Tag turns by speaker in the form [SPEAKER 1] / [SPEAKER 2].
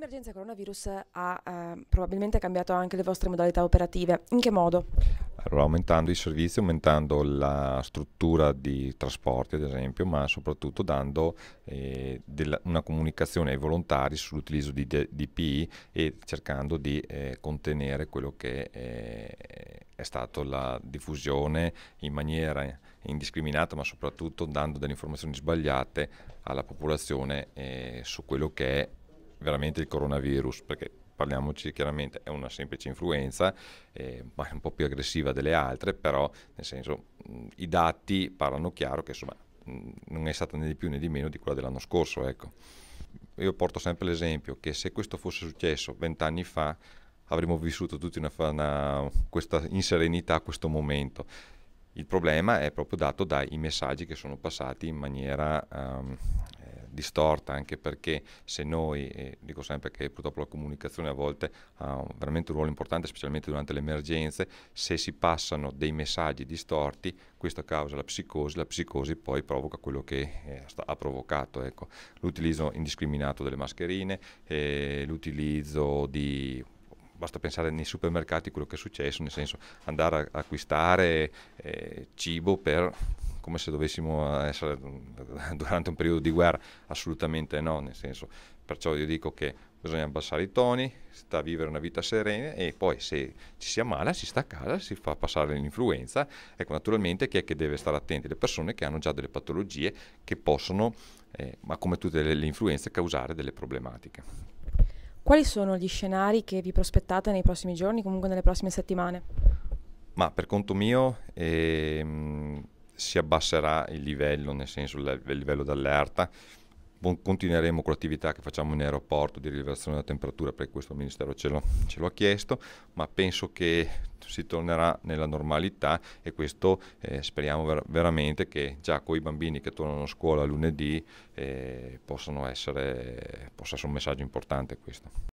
[SPEAKER 1] L'emergenza coronavirus ha eh, probabilmente cambiato anche le vostre modalità operative. In che modo? Allora, aumentando i servizi, aumentando la struttura di trasporti, ad esempio, ma soprattutto dando eh, della, una comunicazione ai volontari sull'utilizzo di DPI e cercando di eh, contenere quello che eh, è stata la diffusione in maniera indiscriminata, ma soprattutto dando delle informazioni sbagliate alla popolazione eh, su quello che è veramente il coronavirus, perché parliamoci chiaramente, è una semplice influenza, eh, un po' più aggressiva delle altre, però nel senso mh, i dati parlano chiaro che insomma mh, non è stata né di più né di meno di quella dell'anno scorso. Ecco. Io porto sempre l'esempio che se questo fosse successo vent'anni fa avremmo vissuto tutti una, una, questa inserenità, questo momento. Il problema è proprio dato dai messaggi che sono passati in maniera um, distorta anche perché se noi, eh, dico sempre che purtroppo la comunicazione a volte ha veramente un ruolo importante, specialmente durante le emergenze, se si passano dei messaggi distorti, questo causa la psicosi, la psicosi poi provoca quello che eh, ha provocato, ecco. l'utilizzo indiscriminato delle mascherine, eh, l'utilizzo di basta pensare nei supermercati quello che è successo, nel senso andare a acquistare eh, cibo per come se dovessimo eh, essere durante un periodo di guerra, assolutamente no, nel senso, perciò io dico che bisogna abbassare i toni, sta a vivere una vita serena e poi se ci si ammala si sta a casa, si fa passare l'influenza, ecco naturalmente chi è che deve stare attenti? Le persone che hanno già delle patologie che possono, eh, ma come tutte le, le influenze, causare delle problematiche. Quali sono gli scenari che vi prospettate nei prossimi giorni, comunque nelle prossime settimane? Ma per conto mio, ehm, si abbasserà il livello, nel senso il livello d'allerta. Continueremo con l'attività che facciamo in aeroporto di rilevazione della temperatura, perché questo Ministero ce lo, ce lo ha chiesto, ma penso che si tornerà nella normalità e questo eh, speriamo ver- veramente che già con i bambini che tornano a scuola lunedì eh, essere, possa essere un messaggio importante questo.